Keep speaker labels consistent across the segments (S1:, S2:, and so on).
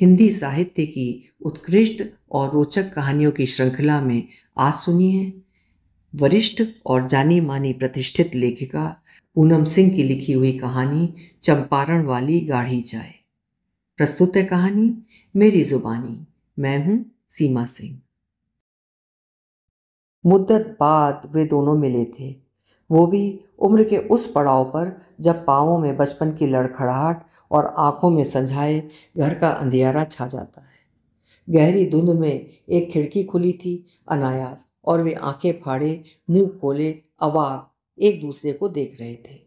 S1: हिंदी साहित्य की उत्कृष्ट और रोचक कहानियों की श्रृंखला में आज सुनिए वरिष्ठ और जानी मानी प्रतिष्ठित लेखिका पूनम सिंह की लिखी हुई कहानी चंपारण वाली गाढ़ी चाय प्रस्तुत है कहानी मेरी जुबानी मैं हूं सीमा सिंह मुद्दत बाद वे दोनों मिले थे वो भी उम्र के उस पड़ाव पर जब पाँवों में बचपन की लड़खड़ाहट और आँखों में संझाए घर का अंधेरा छा जाता है गहरी धुंध में एक खिड़की खुली थी अनायास और वे आंखें फाड़े मुंह खोले अवाक एक दूसरे को देख रहे थे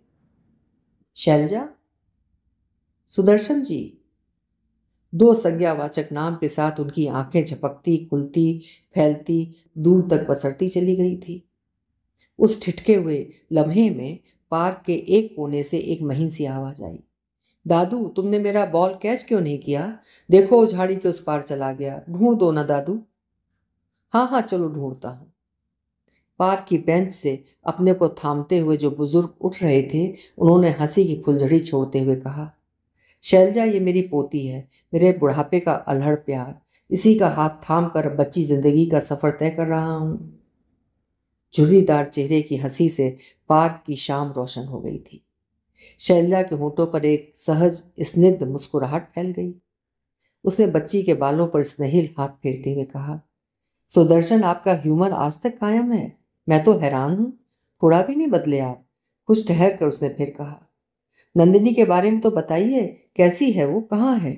S1: शैलजा सुदर्शन जी दो संज्ञावाचक नाम के साथ उनकी आंखें झपकती खुलती फैलती दूर तक पसरती चली गई थी उस ठिठके हुए लम्हे में पार्क के एक कोने से एक महीन सी आवाज आई दादू तुमने मेरा बॉल कैच क्यों नहीं किया देखो झाड़ी के उस पार चला गया ढूंढ दो ना दादू हाँ हाँ चलो ढूंढता हूँ पार्क की बेंच से अपने को थामते हुए जो बुजुर्ग उठ रहे थे उन्होंने हंसी की फुलझड़ी छोड़ते हुए कहा शैलजा ये मेरी पोती है मेरे बुढ़ापे का अलहड़ प्यार इसी का हाथ थाम कर बच्ची जिंदगी का सफ़र तय कर रहा हूँ झुर्रीदार चेहरे की हंसी से पार्क की शाम रोशन हो गई थी शैलजा के होठों पर एक सहज स्निग्ध मुस्कुराहट फैल गई उसने बच्ची के बालों पर स्नेहिल हाथ फेरते हुए कहा सुदर्शन आपका ह्यूमर आज तक कायम है मैं तो हैरान हूँ थोड़ा भी नहीं बदले आप कुछ ठहर कर उसने फिर कहा नंदिनी के बारे में तो बताइए कैसी है वो कहाँ है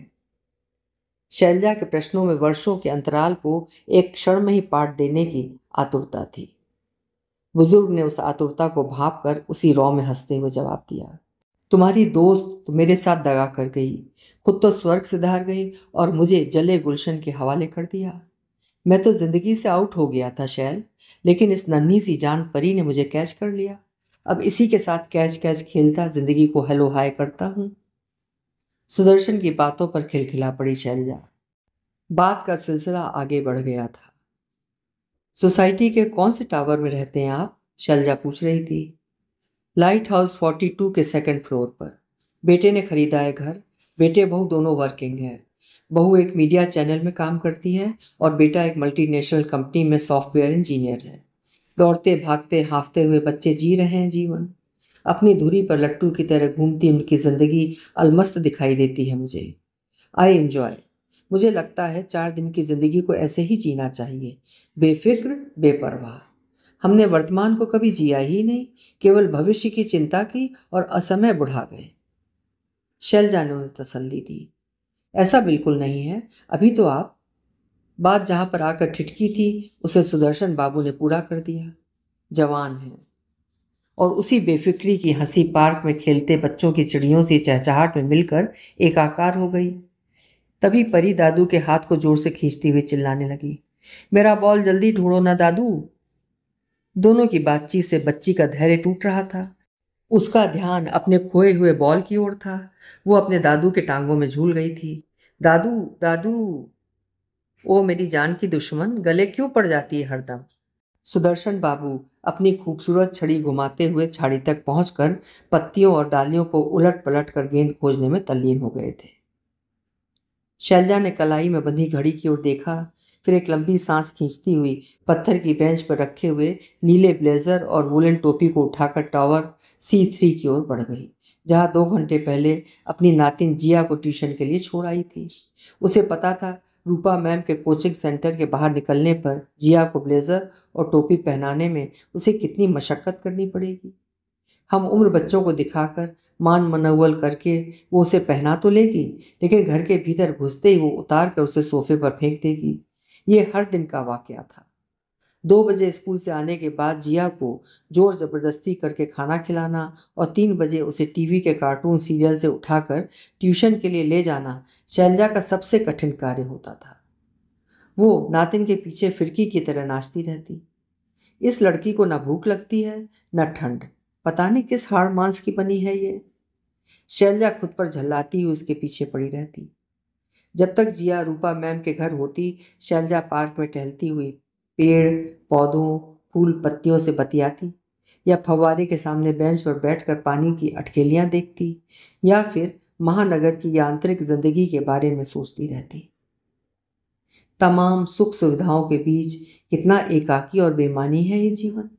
S1: शैलजा के प्रश्नों में वर्षों के अंतराल को एक क्षण में ही पाट देने की आतुरता थी बुजुर्ग ने उस आतुरता को भाप कर उसी रॉ में हंसते हुए जवाब दिया तुम्हारी दोस्त तो मेरे साथ दगा कर गई खुद तो स्वर्ग सुधार गई और मुझे जले गुलशन के हवाले कर दिया मैं तो जिंदगी से आउट हो गया था शैल लेकिन इस नन्ही सी जान परी ने मुझे कैच कर लिया अब इसी के साथ कैच कैच खेलता जिंदगी को हेलो हाय करता हूँ सुदर्शन की बातों पर खिलखिला पड़ी शैलजा बात का सिलसिला आगे बढ़ गया था सोसाइटी के कौन से टावर में रहते हैं आप शैलजा पूछ रही थी लाइट हाउस फोर्टी टू के सेकंड फ्लोर पर बेटे ने खरीदा है घर बेटे बहू दोनों वर्किंग है बहू एक मीडिया चैनल में काम करती है और बेटा एक मल्टीनेशनल कंपनी में सॉफ्टवेयर इंजीनियर है दौड़ते भागते हाँफते हुए बच्चे जी रहे हैं जीवन अपनी धुरी पर लट्टू की तरह घूमती उनकी ज़िंदगी अलमस्त दिखाई देती है मुझे आई एंजॉय मुझे लगता है चार दिन की ज़िंदगी को ऐसे ही जीना चाहिए बेफिक्र बेपरवाह हमने वर्तमान को कभी जिया ही नहीं केवल भविष्य की चिंता की और असमय बुढ़ा गए शैलजा ने उन्हें तसल्ली दी ऐसा बिल्कुल नहीं है अभी तो आप बात जहाँ पर आकर ठिठकी थी उसे सुदर्शन बाबू ने पूरा कर दिया जवान है और उसी बेफिक्री की हंसी पार्क में खेलते बच्चों की चिड़ियों से चहचहाट में मिलकर एकाकार हो गई तभी परी दादू के हाथ को जोर से खींचती हुई चिल्लाने लगी मेरा बॉल जल्दी ढूंढो ना दादू दोनों की बातचीत से बच्ची का धैर्य टूट रहा था उसका ध्यान अपने खोए हुए बॉल की ओर था वो अपने दादू के टांगों में झूल गई थी दादू दादू ओ मेरी जान की दुश्मन गले क्यों पड़ जाती है हरदम सुदर्शन बाबू अपनी खूबसूरत छड़ी घुमाते हुए छाड़ी तक पहुंचकर पत्तियों और डालियों को उलट पलट कर गेंद खोजने में तल्लीन हो गए थे शैलजा ने कलाई में बंधी घड़ी की ओर देखा फिर एक लंबी सांस खींचती हुई पत्थर की बेंच पर रखे हुए नीले ब्लेजर और वुलन टोपी को उठाकर टावर सी थ्री की ओर बढ़ गई जहाँ दो घंटे पहले अपनी नातिन जिया को ट्यूशन के लिए छोड़ आई थी उसे पता था रूपा मैम के कोचिंग सेंटर के बाहर निकलने पर जिया को ब्लेजर और टोपी पहनाने में उसे कितनी मशक्क़त करनी पड़ेगी हम उम्र बच्चों को दिखाकर मान मनोवल करके वो उसे पहना तो लेगी लेकिन घर के भीतर घुसते ही वो उतार कर उसे सोफे पर फेंक देगी ये हर दिन का वाक़ था दो बजे स्कूल से आने के बाद जिया को जोर ज़बरदस्ती करके खाना खिलाना और तीन बजे उसे टीवी के कार्टून सीरियल से उठाकर ट्यूशन के लिए ले जाना शैलजा का सबसे कठिन कार्य होता था वो नातिन के पीछे फिरकी की तरह नाचती रहती इस लड़की को ना भूख लगती है न ठंड पता नहीं किस हार मांस की बनी है ये शैलजा खुद पर झल्लाती हुई उसके पीछे पड़ी रहती जब तक जिया रूपा मैम के घर होती शैलजा पार्क में टहलती हुई पेड़ पौधों फूल पत्तियों से बतियाती या फवारे के सामने बेंच पर बैठकर पानी की अटकेलियां देखती या फिर महानगर की यांत्रिक जिंदगी के बारे में सोचती रहती तमाम सुख सुविधाओं के बीच कितना एकाकी और बेमानी है ये जीवन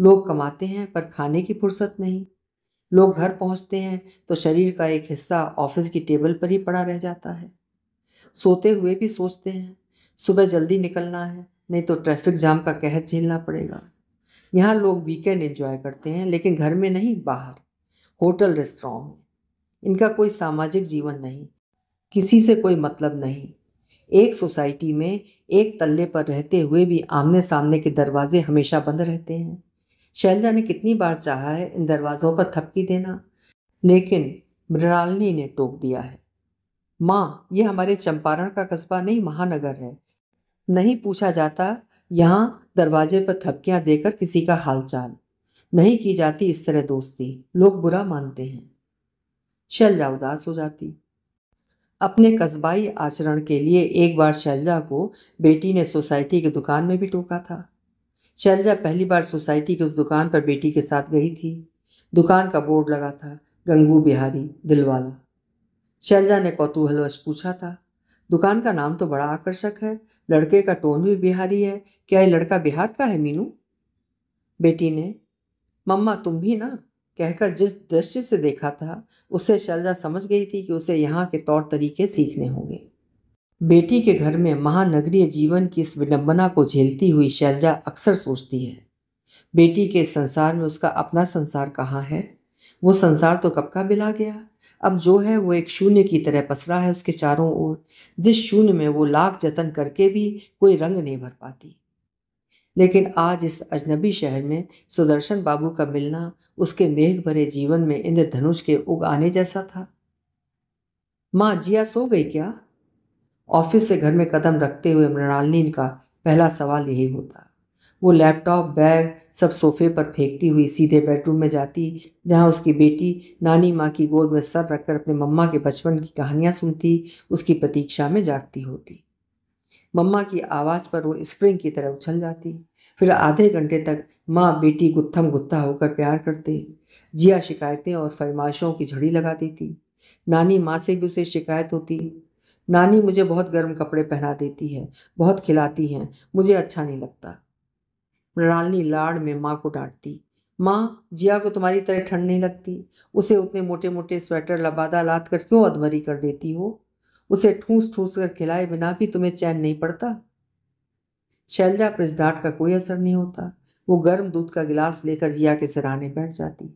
S1: लोग कमाते हैं पर खाने की फुर्सत नहीं लोग घर पहुंचते हैं तो शरीर का एक हिस्सा ऑफिस की टेबल पर ही पड़ा रह जाता है सोते हुए भी सोचते हैं सुबह जल्दी निकलना है नहीं तो ट्रैफिक जाम का कहर झेलना पड़ेगा यहाँ लोग वीकेंड एंजॉय करते हैं लेकिन घर में नहीं बाहर होटल रेस्टोरेंट में इनका कोई सामाजिक जीवन नहीं किसी से कोई मतलब नहीं एक सोसाइटी में एक तल्ले पर रहते हुए भी आमने सामने के दरवाजे हमेशा बंद रहते हैं शैलजा ने कितनी बार चाहा है इन दरवाज़ों पर थपकी देना लेकिन मृणालिनी ने टोक दिया है माँ ये हमारे चंपारण का कस्बा नहीं महानगर है नहीं पूछा जाता यहाँ दरवाजे पर थपकियाँ देकर किसी का हालचाल नहीं की जाती इस तरह दोस्ती लोग बुरा मानते हैं शैलजा उदास हो जाती अपने कस्बाई आचरण के लिए एक बार शैलजा को बेटी ने सोसाइटी की दुकान में भी टोका था शैलजा पहली बार सोसाइटी की उस दुकान पर बेटी के साथ गई थी दुकान का बोर्ड लगा था गंगू बिहारी दिलवाला शैलजा ने कौतूहलवश पूछा था दुकान का नाम तो बड़ा आकर्षक है लड़के का टोन भी बिहारी है क्या ये लड़का बिहार का है मीनू बेटी ने मम्मा तुम भी ना कहकर जिस दृष्टि से देखा था उसे शैलजा समझ गई थी कि उसे यहाँ के तौर तरीके सीखने होंगे बेटी के घर में महानगरीय जीवन की इस विडम्बना को झेलती हुई शैलजा अक्सर सोचती है बेटी के संसार में उसका अपना संसार कहाँ है वो संसार तो कब का बिला गया अब जो है वो एक शून्य की तरह पसरा है उसके चारों ओर जिस शून्य में वो लाख जतन करके भी कोई रंग नहीं भर पाती लेकिन आज इस अजनबी शहर में सुदर्शन बाबू का मिलना उसके मेघ भरे जीवन में इंद्रधनुष के उग आने जैसा था माँ जिया सो गई क्या ऑफिस से घर में कदम रखते हुए मृणालिनी का पहला सवाल यही होता वो लैपटॉप बैग सब सोफे पर फेंकती हुई सीधे बेडरूम में जाती जहाँ उसकी बेटी नानी माँ की गोद में सर रखकर अपने मम्मा के बचपन की कहानियाँ सुनती उसकी प्रतीक्षा में जागती होती मम्मा की आवाज़ पर वो स्प्रिंग की तरह उछल जाती फिर आधे घंटे तक माँ बेटी गुत्थम गुत्था होकर प्यार करते जिया शिकायतें और फरमाइशों की झड़ी लगाती थी नानी माँ से भी उसे शिकायत होती नानी मुझे बहुत गर्म कपड़े पहना देती है बहुत खिलाती हैं मुझे अच्छा नहीं लगता मृणालिनी लाड़ में माँ को डांटती माँ जिया को तुम्हारी तरह ठंड नहीं लगती उसे उतने मोटे मोटे स्वेटर लबादा लाद कर क्यों अधमरी कर देती हो उसे ठूस ठूस कर खिलाए बिना भी तुम्हें चैन नहीं पड़ता शैलजा पर इस डांट का कोई असर नहीं होता वो गर्म दूध का गिलास लेकर जिया के सिराने बैठ जाती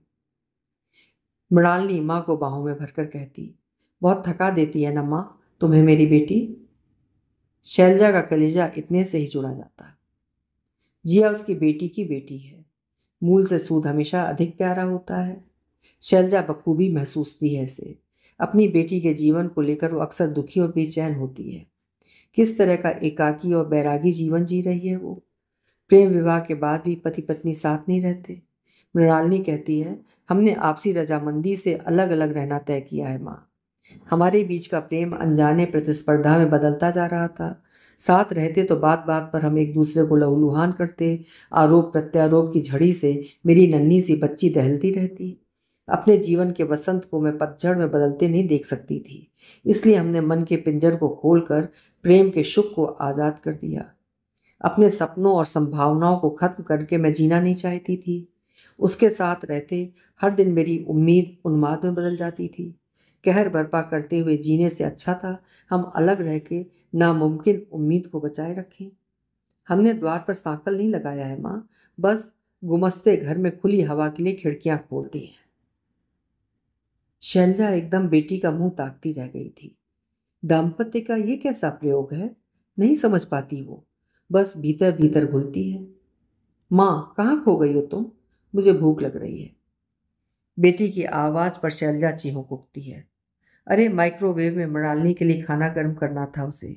S1: मृणालिनी माँ को बाहों में भरकर कहती बहुत थका देती है ना माँ तुम्हें मेरी बेटी शैलजा का कलेजा इतने से ही जुड़ा जाता जिया उसकी बेटी की बेटी है मूल से सूद हमेशा अधिक प्यारा होता है शैलजा बखूबी महसूसती है इसे अपनी बेटी के जीवन को लेकर वो अक्सर दुखी और बेचैन होती है किस तरह का एकाकी और बैरागी जीवन जी रही है वो प्रेम विवाह के बाद भी पति पत्नी साथ नहीं रहते मृणालिनी कहती है हमने आपसी रजामंदी से अलग अलग रहना तय किया है माँ हमारे बीच का प्रेम अनजाने प्रतिस्पर्धा में बदलता जा रहा था साथ रहते तो बात बात पर हम एक दूसरे को लहूलुहान करते आरोप प्रत्यारोप की झड़ी से मेरी नन्ही सी बच्ची दहलती रहती अपने जीवन के वसंत को मैं पतझड़ में बदलते नहीं देख सकती थी इसलिए हमने मन के पिंजर को खोलकर प्रेम के सुख को आज़ाद कर दिया अपने सपनों और संभावनाओं को खत्म करके मैं जीना नहीं चाहती थी उसके साथ रहते हर दिन मेरी उम्मीद उन्माद में बदल जाती थी कहर बर्पा करते हुए जीने से अच्छा था हम अलग रह के नामुमकिन उम्मीद को बचाए रखें हमने द्वार पर सांकल नहीं लगाया है माँ बस गुमस्ते घर में खुली हवा के लिए खिड़कियाँ खोलती हैं शैलजा एकदम बेटी का मुंह ताकती रह गई थी दाम्पत्य का ये कैसा प्रयोग है नहीं समझ पाती वो बस भीतर भीतर घुलती है माँ कहाँ खो गई हो तुम मुझे भूख लग रही है बेटी की आवाज़ पर शैलजा चीहों उठती है अरे माइक्रोवेव में मड़ालने के लिए खाना गर्म करना था उसे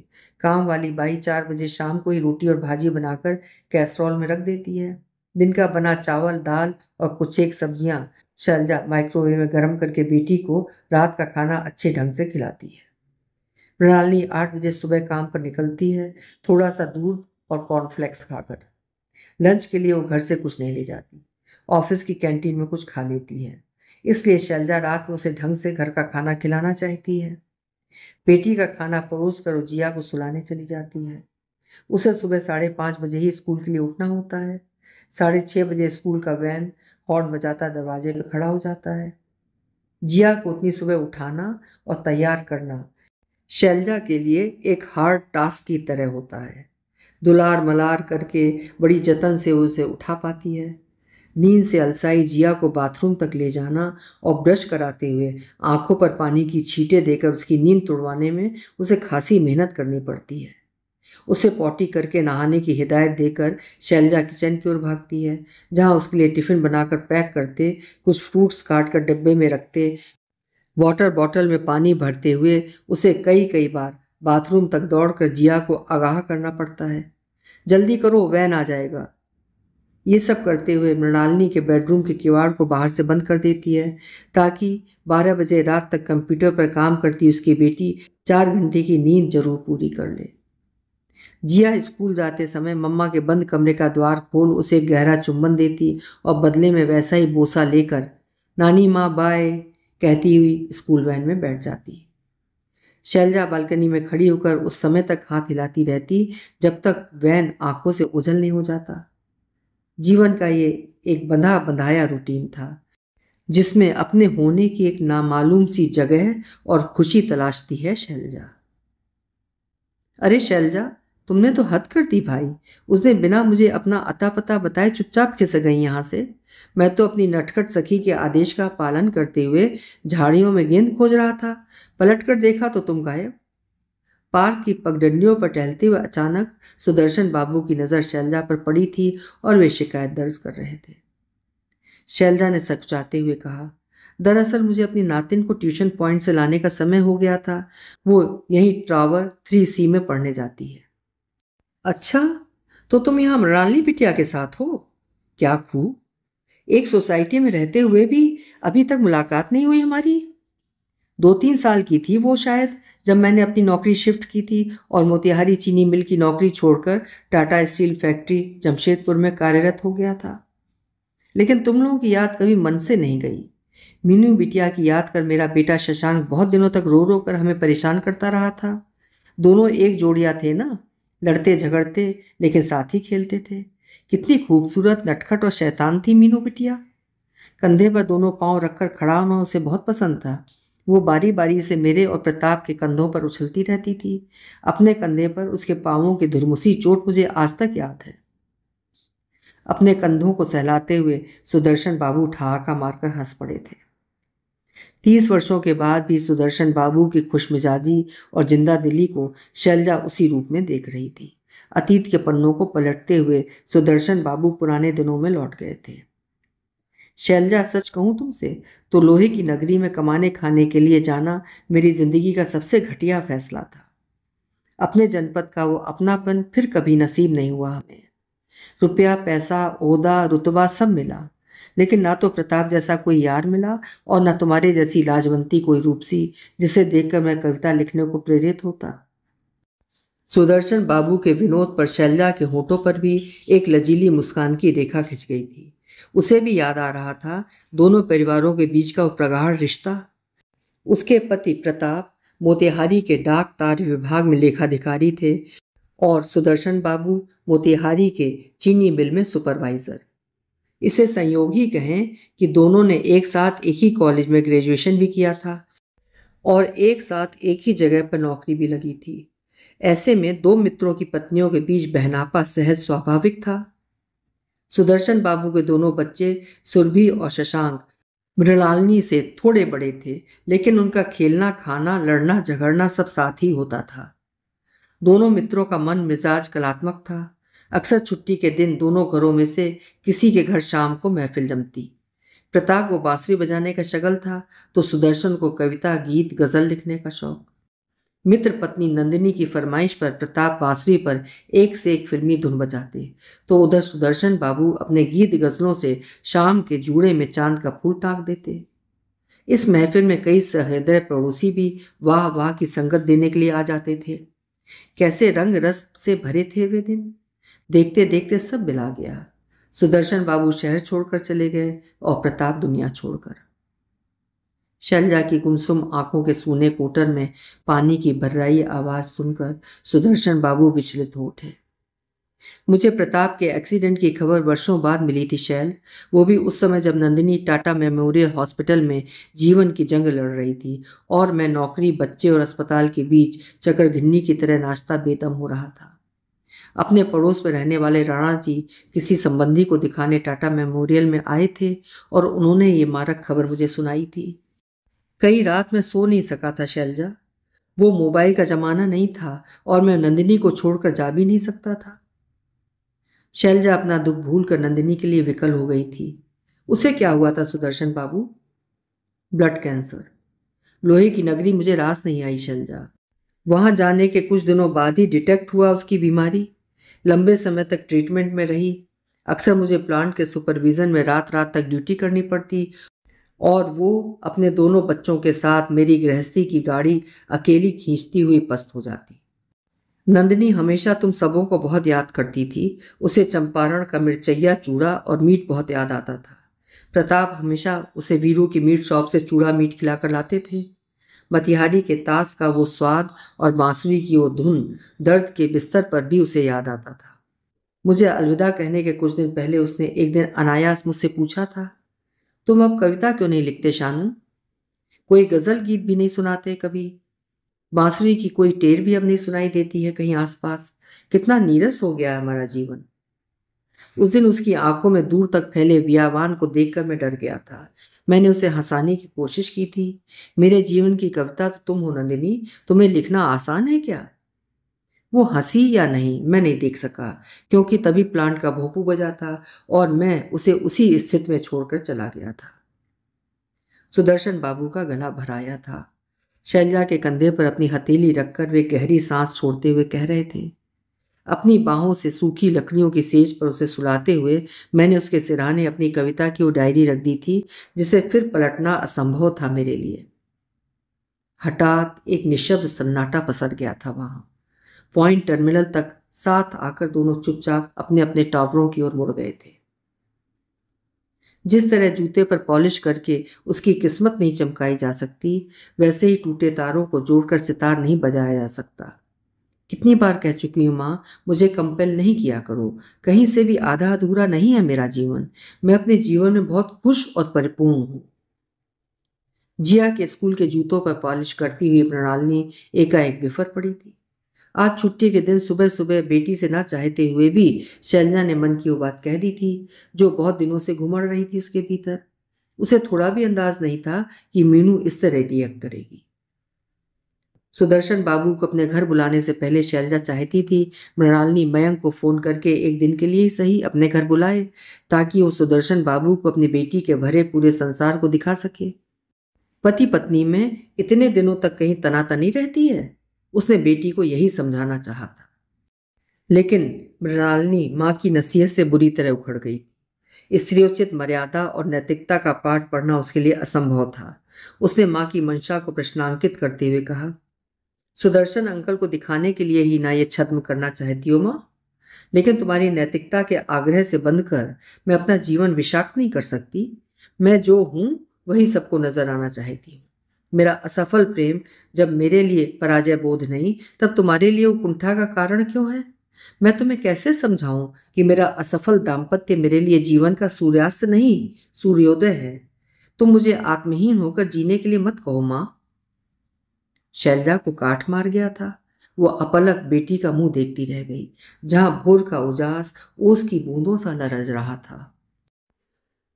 S1: काम वाली बाई चार बजे शाम को ही रोटी और भाजी बनाकर कैसरोल में रख देती है दिन का बना चावल दाल और कुछ एक सब्जियां शैलजा माइक्रोवेव में गर्म करके बेटी को रात का खाना अच्छे ढंग से खिलाती है मृणालिनी आठ बजे सुबह काम पर निकलती है थोड़ा सा दूध और कॉर्नफ्लेक्स खाकर लंच के लिए वो घर से कुछ नहीं ले जाती ऑफिस की कैंटीन में कुछ खा लेती है इसलिए शैलजा रात में उसे ढंग से घर का खाना खिलाना चाहती है बेटी का खाना परोस कर जिया को सुलाने चली जाती है उसे सुबह साढ़े पाँच बजे ही स्कूल के लिए उठना होता है साढ़े छः बजे स्कूल का वैन हॉर्न बजाता दरवाजे पर खड़ा हो जाता है जिया को उतनी सुबह उठाना और तैयार करना शैलजा के लिए एक हार्ड टास्क की तरह होता है दुलार मलार करके बड़ी जतन से उसे उठा पाती है नींद से अलसाई जिया को बाथरूम तक ले जाना और ब्रश कराते हुए आंखों पर पानी की छींटे देकर उसकी नींद तोड़वाने में उसे खासी मेहनत करनी पड़ती है उसे पॉटी करके नहाने की हिदायत देकर शैलजा किचन की ओर भागती है जहाँ उसके लिए टिफ़िन बनाकर पैक करते कुछ फ्रूट्स काट कर डिब्बे में रखते वाटर बॉटल में पानी भरते हुए उसे कई कई बार बाथरूम तक दौड़कर जिया को आगाह करना पड़ता है जल्दी करो वैन आ जाएगा ये सब करते हुए मृणालिनी के बेडरूम के किवाड़ को बाहर से बंद कर देती है ताकि 12 बजे रात तक कंप्यूटर पर काम करती उसकी बेटी चार घंटे की नींद जरूर पूरी कर ले जिया स्कूल जाते समय मम्मा के बंद कमरे का द्वार खोल उसे गहरा चुंबन देती और बदले में वैसा ही बोसा लेकर नानी माँ बाय कहती हुई स्कूल वैन में बैठ जाती शैलजा बालकनी में खड़ी होकर उस समय तक हाथ हिलाती रहती जब तक वैन आंखों से उजल नहीं हो जाता जीवन का ये एक बंधा बंधाया रूटीन था जिसमें अपने होने की एक नामालूम सी जगह और खुशी तलाशती है शैलजा अरे शैलजा तुमने तो हद कर दी भाई उसने बिना मुझे अपना अता पता बताए चुपचाप खिसक गई यहाँ से मैं तो अपनी नटखट सखी के आदेश का पालन करते हुए झाड़ियों में गेंद खोज रहा था पलट कर देखा तो तुम गायब पार्क की पगडंडियों पर टहलते हुए अचानक सुदर्शन बाबू की नज़र शैलजा पर पड़ी थी और वे शिकायत दर्ज कर रहे थे शैलजा ने जाते हुए कहा दरअसल मुझे अपनी नातिन को ट्यूशन पॉइंट से लाने का समय हो गया था वो यहीं ट्रावर थ्री सी में पढ़ने जाती है अच्छा तो तुम यहाँ मृणाली बिटिया के साथ हो क्या खू एक सोसाइटी में रहते हुए भी अभी तक मुलाकात नहीं हुई हमारी दो तीन साल की थी वो शायद जब मैंने अपनी नौकरी शिफ्ट की थी और मोतिहारी चीनी मिल की नौकरी छोड़कर टाटा स्टील फैक्ट्री जमशेदपुर में कार्यरत हो गया था लेकिन तुम लोगों की याद कभी मन से नहीं गई मीनू बिटिया की याद कर मेरा बेटा शशांक बहुत दिनों तक रो रो कर हमें परेशान करता रहा था दोनों एक जोड़िया थे ना लड़ते झगड़ते लेकिन साथ ही खेलते थे कितनी खूबसूरत नटखट और शैतान थी मीनू बिटिया कंधे पर दोनों पांव रखकर खड़ा होना उसे बहुत पसंद था वो बारी बारी से मेरे और प्रताप के कंधों पर उछलती रहती थी अपने कंधे पर उसके पाँवों की धुरमुसी चोट मुझे आज तक याद है अपने कंधों को सहलाते हुए सुदर्शन बाबू ठहाका मारकर हंस पड़े थे तीस वर्षों के बाद भी सुदर्शन बाबू की खुशमिजाजी और जिंदा दिली को शैलजा उसी रूप में देख रही थी अतीत के पन्नों को पलटते हुए सुदर्शन बाबू पुराने दिनों में लौट गए थे शैलजा सच कहूँ तुमसे तो लोहे की नगरी में कमाने खाने के लिए जाना मेरी जिंदगी का सबसे घटिया फैसला था अपने जनपद का वो अपनापन फिर कभी नसीब नहीं हुआ हमें रुपया पैसा ओदा रुतबा सब मिला लेकिन ना तो प्रताप जैसा कोई यार मिला और ना तुम्हारे जैसी लाजवंती कोई रूपसी जिसे देखकर मैं कविता लिखने को प्रेरित होता सुदर्शन बाबू के विनोद पर शैलजा के होठों पर भी एक लजीली मुस्कान की रेखा खिंच गई थी उसे भी याद आ रहा था दोनों परिवारों के बीच का प्रगाढ़ रिश्ता उसके पति प्रताप मोतिहारी के डाक तार विभाग में लेखाधिकारी थे और सुदर्शन बाबू मोतिहारी के चीनी मिल में सुपरवाइजर इसे संयोग ही कहें कि दोनों ने एक साथ एक ही कॉलेज में ग्रेजुएशन भी किया था और एक साथ एक ही जगह पर नौकरी भी लगी थी ऐसे में दो मित्रों की पत्नियों के बीच बहनापा सहज स्वाभाविक था सुदर्शन बाबू के दोनों बच्चे सुरभि और शशांक मृणालिनी से थोड़े बड़े थे लेकिन उनका खेलना खाना लड़ना झगड़ना सब साथ ही होता था दोनों मित्रों का मन मिजाज कलात्मक था अक्सर छुट्टी के दिन दोनों घरों में से किसी के घर शाम को महफिल जमती प्रताप को बांसुरी बजाने का शगल था तो सुदर्शन को कविता गीत गज़ल लिखने का शौक मित्र पत्नी नंदिनी की फरमाइश पर प्रताप बांसुरी पर एक से एक फिल्मी धुन बजाते तो उधर सुदर्शन बाबू अपने गीत गज़लों से शाम के जूड़े में चांद का फूल टाक देते इस महफिल में कई सहृदय पड़ोसी भी वाह वाह की संगत देने के लिए आ जाते थे कैसे रंग रस से भरे थे वे दिन देखते देखते सब मिला गया सुदर्शन बाबू शहर छोड़कर चले गए और प्रताप दुनिया छोड़कर शैलजा की गुमसुम आंखों के सूने कोटर में पानी की भर्राई आवाज सुनकर सुदर्शन बाबू विचलित हो उठे मुझे प्रताप के एक्सीडेंट की खबर वर्षों बाद मिली थी शैल वो भी उस समय जब नंदिनी टाटा मेमोरियल हॉस्पिटल में जीवन की जंग लड़ रही थी और मैं नौकरी बच्चे और अस्पताल के बीच चकर घिन्नी की तरह नाश्ता बेतम हो रहा था अपने पड़ोस में रहने वाले राणा जी किसी संबंधी को दिखाने टाटा मेमोरियल में आए थे और उन्होंने ये मारक खबर मुझे सुनाई थी कई रात में सो नहीं सका था शैलजा वो मोबाइल का ज़माना नहीं था और मैं नंदिनी को छोड़कर जा भी नहीं सकता था शैलजा अपना दुख भूल कर नंदिनी के लिए विकल हो गई थी उसे क्या हुआ था सुदर्शन बाबू ब्लड कैंसर लोहे की नगरी मुझे रास नहीं आई शैलजा वहाँ जाने के कुछ दिनों बाद ही डिटेक्ट हुआ उसकी बीमारी लंबे समय तक ट्रीटमेंट में रही अक्सर मुझे प्लांट के सुपरविज़न में रात रात तक ड्यूटी करनी पड़ती और वो अपने दोनों बच्चों के साथ मेरी गृहस्थी की गाड़ी अकेली खींचती हुई पस्त हो जाती नंदनी हमेशा तुम सबों को बहुत याद करती थी उसे चंपारण का मिर्चैया चूड़ा और मीट बहुत याद आता था प्रताप हमेशा उसे वीरू की मीट शॉप से चूड़ा मीट खिलाकर लाते थे मतिहारी के ताश का वो स्वाद और बांसुरी की वो धुन दर्द के बिस्तर पर भी उसे याद आता था मुझे अलविदा कहने के कुछ दिन पहले उसने एक दिन अनायास मुझसे पूछा था तुम अब कविता क्यों नहीं लिखते शानू कोई गज़ल गीत भी नहीं सुनाते कभी बांसुरी की कोई टेर भी अब नहीं सुनाई देती है कहीं आसपास कितना नीरस हो गया है हमारा जीवन उस दिन उसकी आंखों में दूर तक फैले बियावान को देखकर मैं डर गया था मैंने उसे हंसाने की कोशिश की थी मेरे जीवन की कविता तुम हो नंदिनी तुम्हें लिखना आसान है क्या वो हंसी या नहीं मैं नहीं देख सका क्योंकि तभी प्लांट का भोपू बजा था और मैं उसे उसी स्थिति में छोड़कर चला गया था सुदर्शन बाबू का गला भराया था शैलजा के कंधे पर अपनी हथेली रखकर वे गहरी सांस छोड़ते हुए कह रहे थे अपनी बाहों से सूखी लकड़ियों की सेज पर उसे सुलाते हुए मैंने उसके सिराने अपनी कविता की वो डायरी रख दी थी जिसे फिर पलटना असंभव था मेरे लिए हठात एक निशब्द सन्नाटा पसर गया था वहाँ पॉइंट टर्मिनल तक साथ आकर दोनों चुपचाप अपने अपने टावरों की ओर मुड़ गए थे जिस तरह जूते पर पॉलिश करके उसकी किस्मत नहीं चमकाई जा सकती वैसे ही टूटे तारों को जोड़कर सितार नहीं बजाया जा सकता कितनी बार कह चुकी हूँ माँ मुझे कंपेल नहीं किया करो कहीं से भी आधा अधूरा नहीं है मेरा जीवन मैं अपने जीवन में बहुत खुश और परिपूर्ण हूँ जिया के स्कूल के जूतों पर पॉलिश करती हुई प्रणालिनी एकाएक बिफर पड़ी थी आज छुट्टी के दिन सुबह सुबह बेटी से ना चाहते हुए भी शैलजा ने मन की वो बात कह दी थी जो बहुत दिनों से घुमड़ रही थी उसके भीतर उसे थोड़ा भी अंदाज नहीं था कि मीनू इस तरह रिएक्ट करेगी सुदर्शन बाबू को अपने घर बुलाने से पहले शैलजा चाहती थी मृणालिनी मयंक को फ़ोन करके एक दिन के लिए ही सही अपने घर बुलाए ताकि वो सुदर्शन बाबू को अपनी बेटी के भरे पूरे संसार को दिखा सके पति पत्नी में इतने दिनों तक कहीं तनातनी रहती है उसने बेटी को यही समझाना चाहा था लेकिन मृणालिनी माँ की नसीहत से बुरी तरह उखड़ गई स्त्रियोचित मर्यादा और नैतिकता का पाठ पढ़ना उसके लिए असंभव था उसने माँ की मंशा को प्रश्नांकित करते हुए कहा सुदर्शन अंकल को दिखाने के लिए ही ना ये छद्म करना चाहती हो माँ लेकिन तुम्हारी नैतिकता के आग्रह से बंद कर मैं अपना जीवन विषाक्त नहीं कर सकती मैं जो हूँ वही सबको नजर आना चाहती हूँ मेरा असफल प्रेम जब मेरे लिए पराजय बोध नहीं तब तुम्हारे लिए वो कुंठा का कारण क्यों है मैं तुम्हें कैसे समझाऊं कि मेरा असफल दाम्पत्य मेरे लिए जीवन का सूर्यास्त नहीं सूर्योदय है तुम मुझे आत्महीन होकर जीने के लिए मत कहो माँ शैलजा को काट मार गया था वो अपलक बेटी का मुंह देखती रह गई जहां भोर का उजास ओस की बूंदों सा नरज रहा था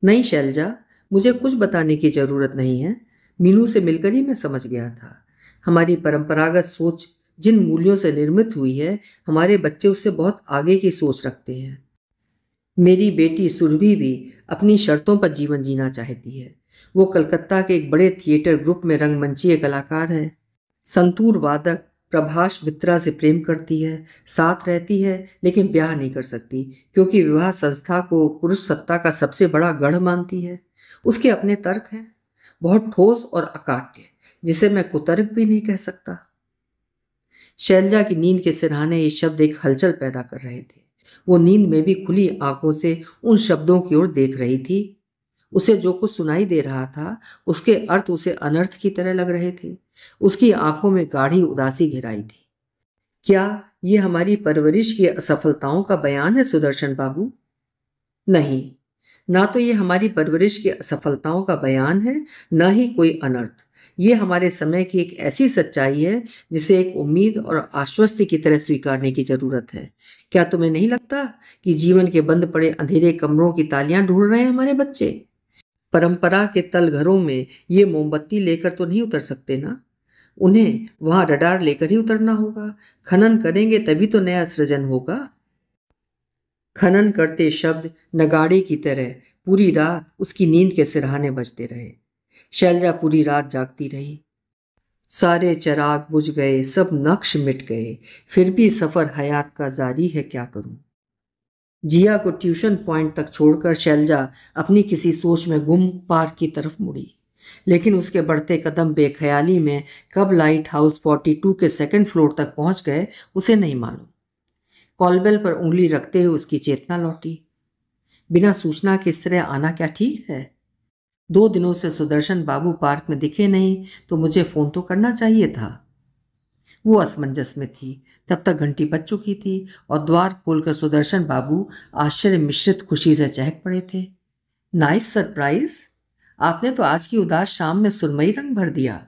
S1: नहीं शैलजा मुझे कुछ बताने की ज़रूरत नहीं है मीनू से मिलकर ही मैं समझ गया था हमारी परंपरागत सोच जिन मूल्यों से निर्मित हुई है हमारे बच्चे उससे बहुत आगे की सोच रखते हैं मेरी बेटी सुरभि भी अपनी शर्तों पर जीवन जीना चाहती है वो कलकत्ता के एक बड़े थिएटर ग्रुप में रंगमंचीय कलाकार हैं संतूर वादक प्रभाष मित्रा से प्रेम करती है साथ रहती है लेकिन ब्याह नहीं कर सकती क्योंकि विवाह संस्था को पुरुष सत्ता का सबसे बड़ा गढ़ मानती है उसके अपने तर्क हैं बहुत ठोस और अकाट्य जिसे मैं कुतर्क भी नहीं कह सकता शैलजा की नींद के सिरहाने ये शब्द एक हलचल पैदा कर रहे थे वो नींद में भी खुली आंखों से उन शब्दों की ओर देख रही थी उसे जो कुछ सुनाई दे रहा था उसके अर्थ उसे अनर्थ की तरह लग रहे थे उसकी आंखों में गाढ़ी उदासी घिराई थी क्या ये हमारी परवरिश की असफलताओं का बयान है सुदर्शन बाबू नहीं ना तो ये हमारी परवरिश की असफलताओं का बयान है न ही कोई अनर्थ ये हमारे समय की एक ऐसी सच्चाई है जिसे एक उम्मीद और आश्वस्ति की तरह स्वीकारने की जरूरत है क्या तुम्हें नहीं लगता कि जीवन के बंद पड़े अंधेरे कमरों की तालियां ढूंढ रहे हैं हमारे बच्चे परंपरा के तलघरों में ये मोमबत्ती लेकर तो नहीं उतर सकते ना उन्हें वहां रडार लेकर ही उतरना होगा खनन करेंगे तभी तो नया सृजन होगा खनन करते शब्द नगाड़े की तरह पूरी रात उसकी नींद के सिरहाने बजते रहे शैलजा पूरी रात जागती रही सारे चराग बुझ गए सब नक्श मिट गए फिर भी सफ़र हयात का जारी है क्या करूं जिया को ट्यूशन पॉइंट तक छोड़कर शैलजा अपनी किसी सोच में गुम पार्क की तरफ मुड़ी लेकिन उसके बढ़ते कदम बेख्याली में कब लाइट हाउस 42 के सेकंड फ्लोर तक पहुंच गए उसे नहीं मालूम कॉलबेल पर उंगली रखते हुए उसकी चेतना लौटी बिना सूचना के इस तरह आना क्या ठीक है दो दिनों से सुदर्शन बाबू पार्क में दिखे नहीं तो मुझे फ़ोन तो करना चाहिए था वो असमंजस में थी तब तक घंटी बज चुकी थी और द्वार खोलकर सुदर्शन बाबू आश्चर्य मिश्रित खुशी से चहक पड़े थे नाइस सरप्राइज आपने तो आज की उदास शाम में सुरमई रंग भर दिया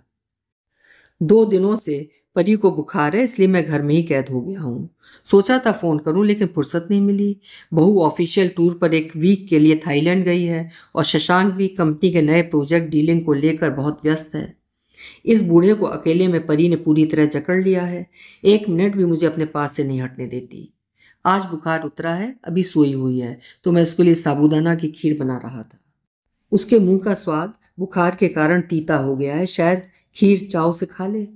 S1: दो दिनों से परी को बुखार है इसलिए मैं घर में ही कैद हो गया हूँ सोचा था फ़ोन करूँ लेकिन फुर्सत नहीं मिली बहू ऑफिशियल टूर पर एक वीक के लिए थाईलैंड गई है और शशांक भी कंपनी के नए प्रोजेक्ट डीलिंग को लेकर बहुत व्यस्त है इस बूढ़े को अकेले में परी ने पूरी तरह जकड़ लिया है एक मिनट भी मुझे अपने पास से नहीं हटने देती आज बुखार उतरा है अभी सोई हुई है तो मैं उसके लिए साबुदाना की खीर बना रहा था उसके मुंह का स्वाद बुखार के कारण तीता हो गया है शायद खीर चाव से खा ले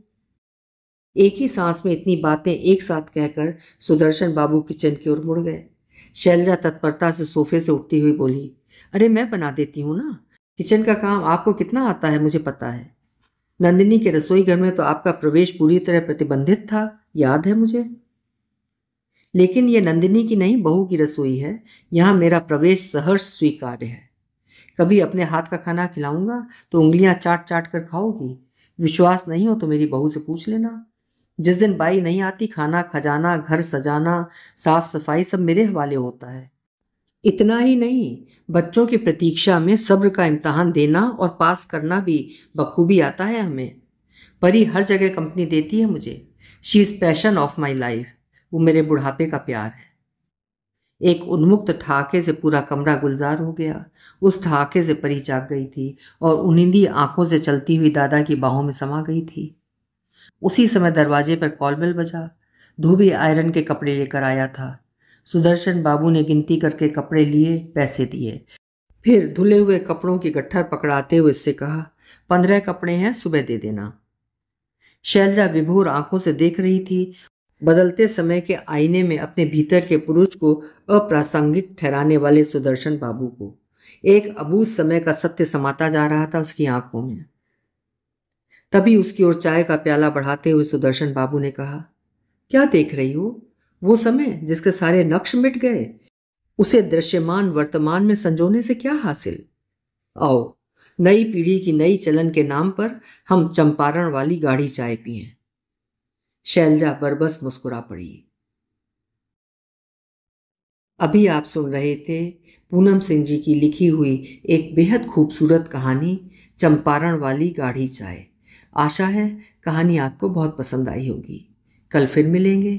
S1: एक ही सांस में इतनी बातें एक साथ कहकर सुदर्शन बाबू किचन की ओर मुड़ गए शैलजा तत्परता से सोफे से उठती हुई बोली अरे मैं बना देती हूँ ना किचन का काम आपको कितना आता है मुझे पता है नंदिनी के रसोई घर में तो आपका प्रवेश पूरी तरह प्रतिबंधित था याद है मुझे लेकिन यह नंदिनी की नहीं बहू की रसोई है यहाँ मेरा प्रवेश सहर्ष स्वीकार्य है कभी अपने हाथ का खाना खिलाऊंगा तो उंगलियां चाट चाट कर खाओगी विश्वास नहीं हो तो मेरी बहू से पूछ लेना जिस दिन बाई नहीं आती खाना खजाना घर सजाना साफ सफाई सब मेरे हवाले होता है इतना ही नहीं बच्चों की प्रतीक्षा में सब्र का इम्तहान देना और पास करना भी बखूबी आता है हमें परी हर जगह कंपनी देती है मुझे she is passion of my life वो मेरे बुढ़ापे का प्यार है एक उन्मुक्त ठहाके से पूरा कमरा गुलजार हो गया उस ठहाके से परी जाग गई थी और उनिंदी आंखों से चलती हुई दादा की बाहों में समा गई थी उसी समय दरवाजे पर कॉलबेल बजा धोबी आयरन के कपड़े लेकर आया था सुदर्शन बाबू ने गिनती करके कपड़े लिए पैसे दिए फिर धुले हुए कपड़ों की गट्ठर पकड़ाते हुए इससे कहा पंद्रह कपड़े हैं सुबह दे देना शैलजा विभोर आंखों से देख रही थी बदलते समय के आईने में अपने भीतर के पुरुष को अप्रासंगिक ठहराने वाले सुदर्शन बाबू को एक अबूत समय का सत्य समाता जा रहा था उसकी आंखों में तभी उसकी ओर चाय का प्याला बढ़ाते हुए सुदर्शन बाबू ने कहा क्या देख रही हो वो समय जिसके सारे नक्श मिट गए उसे दृश्यमान वर्तमान में संजोने से क्या हासिल आओ नई पीढ़ी की नई चलन के नाम पर हम चंपारण वाली गाढ़ी चाय पिए शैलजा बरबस मुस्कुरा पड़ी अभी आप सुन रहे थे पूनम सिंह जी की लिखी हुई एक बेहद खूबसूरत कहानी चंपारण वाली गाढ़ी चाय आशा है कहानी आपको बहुत पसंद आई होगी कल फिर मिलेंगे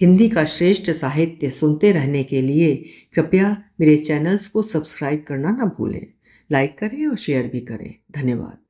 S1: हिंदी का श्रेष्ठ साहित्य सुनते रहने के लिए कृपया मेरे चैनल्स को सब्सक्राइब करना ना भूलें लाइक करें और शेयर भी करें धन्यवाद